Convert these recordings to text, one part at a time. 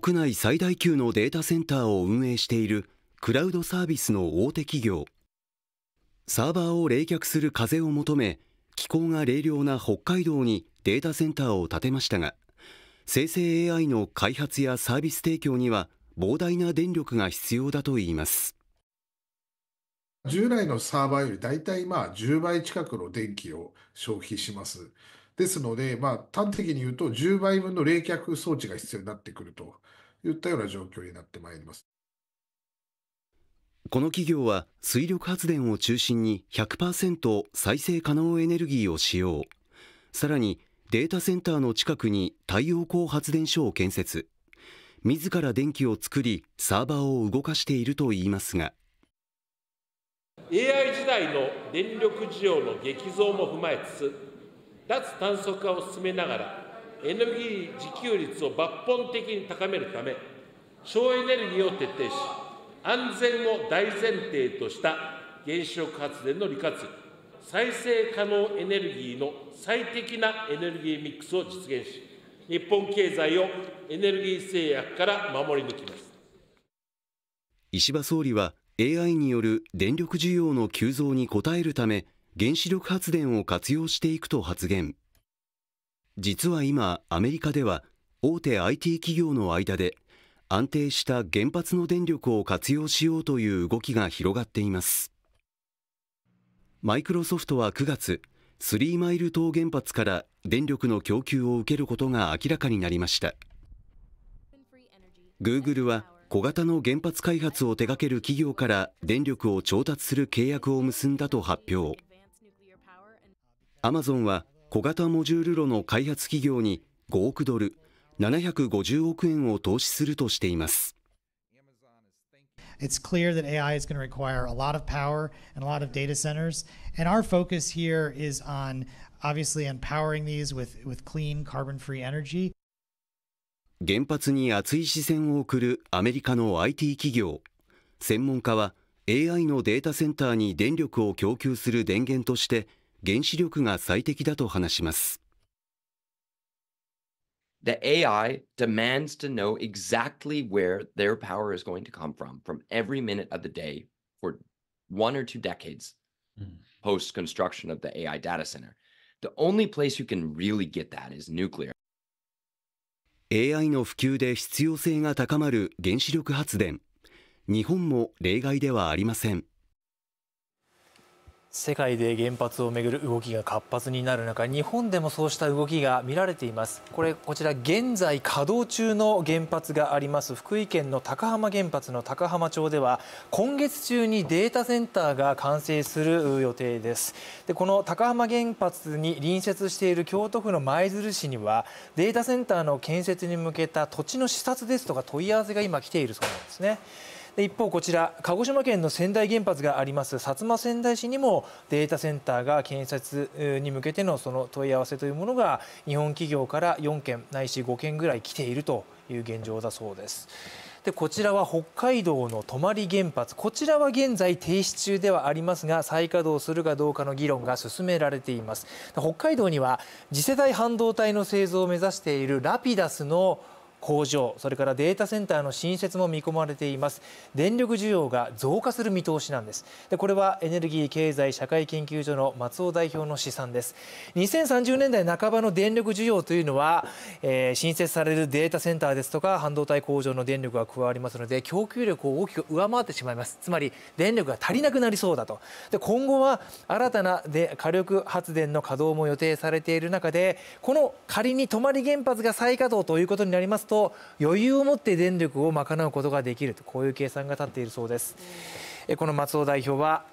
国内最大級のデータセンターを運営しているクラウドサービスの大手企業サーバーを冷却する風を求め気候が冷涼な北海道にデータセンターを建てましたが生成 AI の開発やサービス提供には膨大な電力が必要だといいます従来のサーバーよりだいたいまあ10倍近くの電気を消費します。ですので、まあ、端的に言うと10倍分の冷却装置が必要になってくるといったような状況になってまいります。この企業は水力発電を中心に100%再生可能エネルギーを使用さらにデータセンターの近くに太陽光発電所を建設自ら電気を作りサーバーを動かしているといいますが AI 時代の電力需要の激増も踏まえつつ脱炭素化を進めながら、エネルギー自給率を抜本的に高めるため、省エネルギーを徹底し、安全を大前提とした原子力発電の利活、用、再生可能エネルギーの最適なエネルギーミックスを実現し、日本経済をエネルギー制約から守り抜きます石破総理は AI による電力需要の急増に応えるため原子力発電を活用していくと発言実は今アメリカでは大手 IT 企業の間で安定した原発の電力を活用しようという動きが広がっていますマイクロソフトは9月スリーマイル島原発から電力の供給を受けることが明らかになりましたグーグルは小型の原発開発を手掛ける企業から電力を調達する契約を結んだと発表アマゾンは小型モジュール炉の開発企業に5億ドル、750億円を投資するとしています。It's clear that AI is going to require a lot of power and a lot of data centers. And our focus here is on obviously empowering these with, with clean, carbon free energy. 原発に熱い視線を送るアメリカの IT 企業。専門家は AI のデータセンターに電力を供給する電源として、原子力が最適だと話します。The AI demands to know exactly where their power is going to come from from every minute of the day for one or two decades post construction of the AI data center. The only place you can really get that is nuclear. AI の普及で必要性が高まる原子力発電。日本も例外ではありません。世界で原発をめぐる動きが活発になる中日本でもそうした動きが見られていますこれこちら現在稼働中の原発があります福井県の高浜原発の高浜町では今月中にデータセンターが完成する予定ですでこの高浜原発に隣接している京都府の舞鶴市にはデータセンターの建設に向けた土地の視察ですとか問い合わせが今来ているそうなんですねで一方こちら鹿児島県の仙台原発があります薩摩仙台市にもデータセンターが建設に向けてのその問い合わせというものが日本企業から4件ないし5件ぐらい来ているという現状だそうですでこちらは北海道の泊原発こちらは現在停止中ではありますが再稼働するかどうかの議論が進められています北海道には次世代半導体の製造を目指しているラピダスの工場それからデータセンターの新設も見込まれています電力需要が増加する見通しなんですでこれはエネルギー経済社会研究所の松尾代表の試算です2030年代半ばの電力需要というのは、えー、新設されるデータセンターですとか半導体工場の電力が加わりますので供給力を大きく上回ってしまいますつまり電力が足りなくなりそうだとで今後は新たなで火力発電の稼働も予定されている中でこの仮に泊原発が再稼働ということになりますと余裕を持って電力を賄うことができるとこういう計算が立っているそうですこの松尾代表は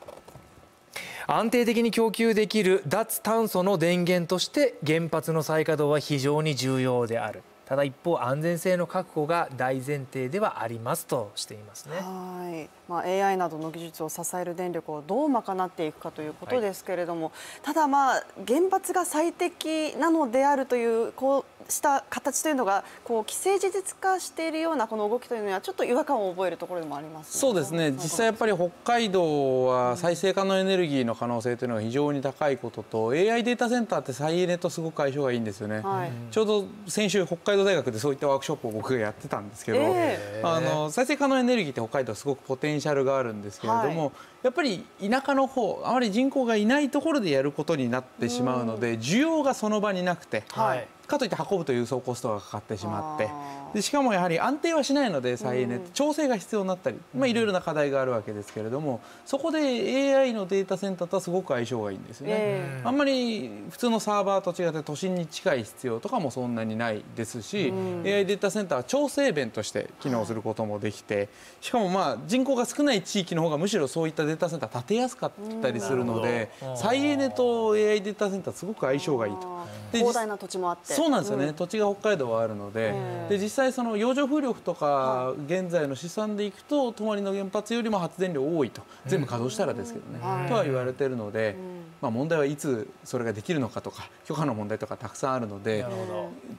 安定的に供給できる脱炭素の電源として原発の再稼働は非常に重要であるただ一方安全性の確保が大前提ではありますとしていますねはい、まあ、AI などの技術を支える電力をどう賄っていくかということですけれども、はい、ただ、まあ、原発が最適なのであるというこうした形というのがこう既成事実化しているようなこの動きというのはちょっと違和感を覚えるところでもあります、ね、そうですね実際やっぱり北海道は再生可能エネルギーの可能性というのが非常に高いことと AI データセンターって再エネとすごく相性がいいんですよね、はい、ちょうど先週北海道大学でそういったワークショップを僕がやってたんですけど、えー、あの再生可能エネルギーって北海道はすごくポテンシャルがあるんですけれども、はい、やっぱり田舎の方あまり人口がいないところでやることになってしまうので、うん、需要がその場になくて、はいかといって運ぶと輸送コストがかかってしまってでしかもやはり安定はしないので再エネ、うん、調整が必要になったり、まあ、いろいろな課題があるわけですけれどもそこで AI のデータセンターとはすごく相性がいいんですよね、えー、あんまり普通のサーバーと違って都心に近い必要とかもそんなにないですし、うん、AI データセンターは調整弁として機能することもできてしかもまあ人口が少ない地域の方がむしろそういったデータセンター建てやすかったりするので、再エネと AI データセンターすごく相性がいいと。広大な土地もあってそうなんですよね、うん、土地が北海道はあるのでで実際その洋上風力とか現在の試算でいくと泊の原発よりも発電量多いと全部稼働したらですけどね、とは言われてるので、まあ、問題はいつそれができるのかとか許可の問題とかたくさんあるので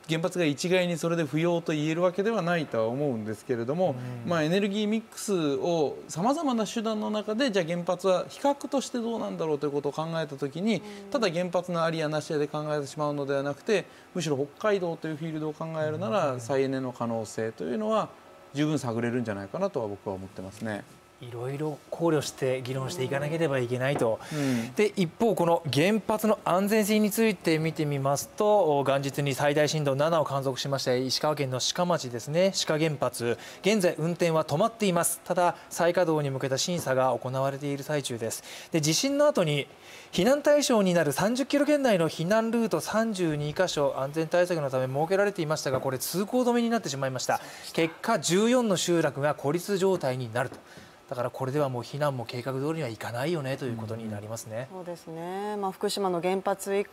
原発が一概にそれで不要と言えるわけではないとは思うんですけれども、まあ、エネルギーミックスをさまざまな手段の中でじゃあ原発は比較としてどうなんだろうということを考えた時にただ原発のありやなしやで考えてしまうのではなくてむしろしろ北海道というフィールドを考えるなら再エネの可能性というのは十分探れるんじゃないかなとは僕は思ってますね。いろいろ考慮して議論していかなければいけないと、うん、で一方、この原発の安全性について見てみますと元日に最大震度7を観測しました石川県の志賀町ですね志賀原発現在、運転は止まっていますただ再稼働に向けた審査が行われている最中ですで地震の後に避難対象になる30キロ圏内の避難ルート32箇所安全対策のため設けられていましたがこれ通行止めになってしまいました結果14の集落が孤立状態になると。だからこれではもう避難も計画通りにはいかないよねということになりますね。うん、そうですね。まあ福島の原発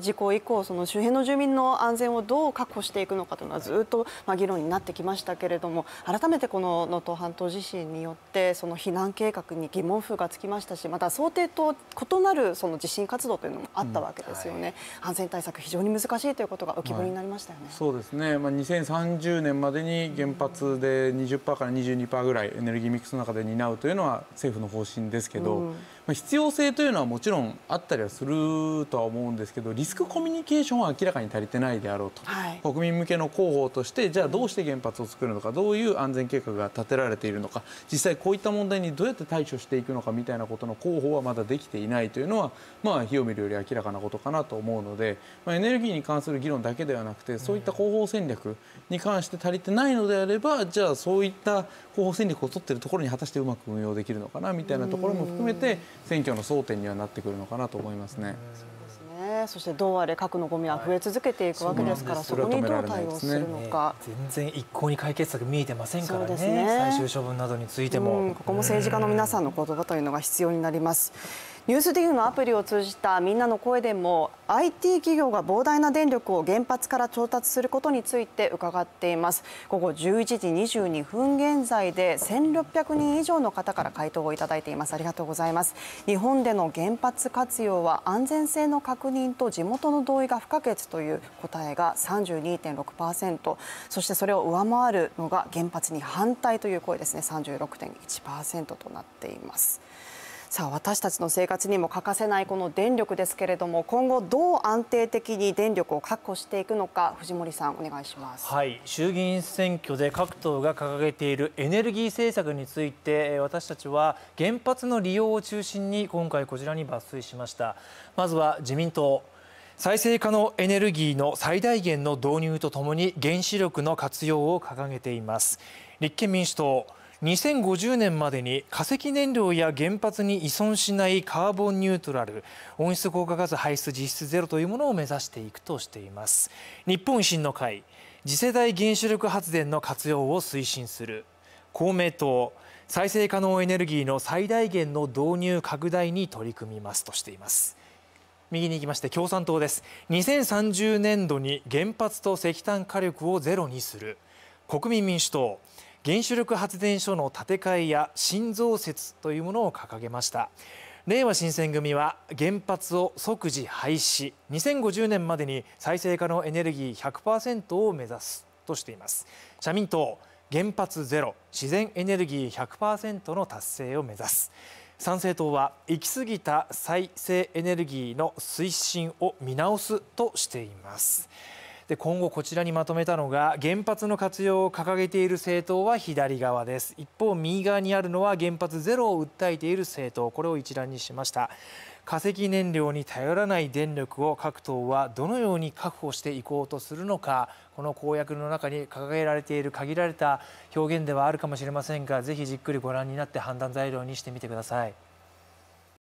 事故以降、その周辺の住民の安全をどう確保していくのかというのはずっと、まあ、議論になってきましたけれども、改めてこの能登半島地震によって、その避難計画に疑問符がつきましたし、また想定と異なるその地震活動というのもあったわけですよね、うんはい、安全対策、非常に難しいということが浮き彫りになりましたよね、そうですね、まあ、2030年までに原発で20%から22%ぐらいエネルギーミックスの中で担うというのは政府の方針ですけど、うんまあ、必要性というのはもちろんあったりはするとは思うんですけどリスクコミュニケーションは明らかに足りてないであろうと、はい、国民向けの広報としてじゃあどうして原発を作るのかどういう安全計画が立てられているのか実際こういった問題にどうやって対処していくのかみたいなことの広報はまだできていないというのは、まあ、火を見るより明らかなことかなと思うので、まあ、エネルギーに関する議論だけではなくてそういった広報戦略に関して足りてないのであればじゃあそういった広報戦略を取っているところに果たしてうまく運用できるのかなみたいなところも含めて。選挙の争点にはなってくるのかなと思いますね。そしてどうあれ核のゴミは増え続けていくわけですから、そこにどう対応するのか、ね、全然一向に解決策見えてませんからね、ね、最終処分などについても、ここも政治家の皆さんの言葉というのが必要になります。「ＮＥＷＳＤＩＧ」のアプリを通じたみんなの声でも IT 企業が膨大な電力を原発から調達することについて伺っています午後11時22分現在で1600人以上の方から回答をいただいていますありがとうございます日本での原発活用は安全性の確認と地元の同意が不可欠という答えが32.6%そしてそれを上回るのが原発に反対という声ですね36.1%となっていますさあ私たちの生活にも欠かせないこの電力ですけれども今後どう安定的に電力を確保していくのか藤森さんお願いします、はい、衆議院選挙で各党が掲げているエネルギー政策について私たちは原発の利用を中心に今回こちらに抜粋しましたまずは自民党再生可能エネルギーの最大限の導入とともに原子力の活用を掲げています立憲民主党2050年までに化石燃料や原発に依存しないカーボンニュートラル温室効果ガス排出実質ゼロというものを目指していくとしています日本維新の会次世代原子力発電の活用を推進する公明党再生可能エネルギーの最大限の導入拡大に取り組みますとしています右に行きまして共産党です2030年度に原発と石炭火力をゼロにする国民民主党原子力発電所の建て替えや新増設というものを掲げました令和新選組は原発を即時廃止2050年までに再生可能エネルギー100%を目指すとしています社民党原発ゼロ自然エネルギー100%の達成を目指す賛成党は行き過ぎた再生エネルギーの推進を見直すとしています。で今後こちらにまとめたのが原発の活用を掲げている政党は左側です一方右側にあるのは原発ゼロを訴えている政党これを一覧にしました化石燃料に頼らない電力を各党はどのように確保していこうとするのかこの公約の中に掲げられている限られた表現ではあるかもしれませんがぜひじっくりご覧になって判断材料にしてみてください。